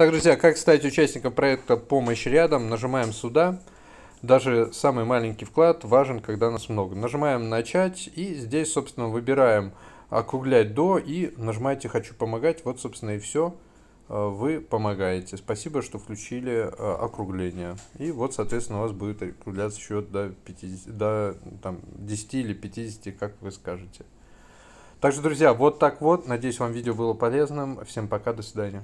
Так, друзья, как стать участником проекта «Помощь рядом»? Нажимаем сюда. Даже самый маленький вклад важен, когда нас много. Нажимаем «Начать» и здесь, собственно, выбираем «Округлять до» и нажимаете «Хочу помогать». Вот, собственно, и все. Э, вы помогаете. Спасибо, что включили э, округление. И вот, соответственно, у вас будет округляться счет до, 50, до там, 10 или 50, как вы скажете. Также, друзья, вот так вот. Надеюсь, вам видео было полезным. Всем пока, до свидания.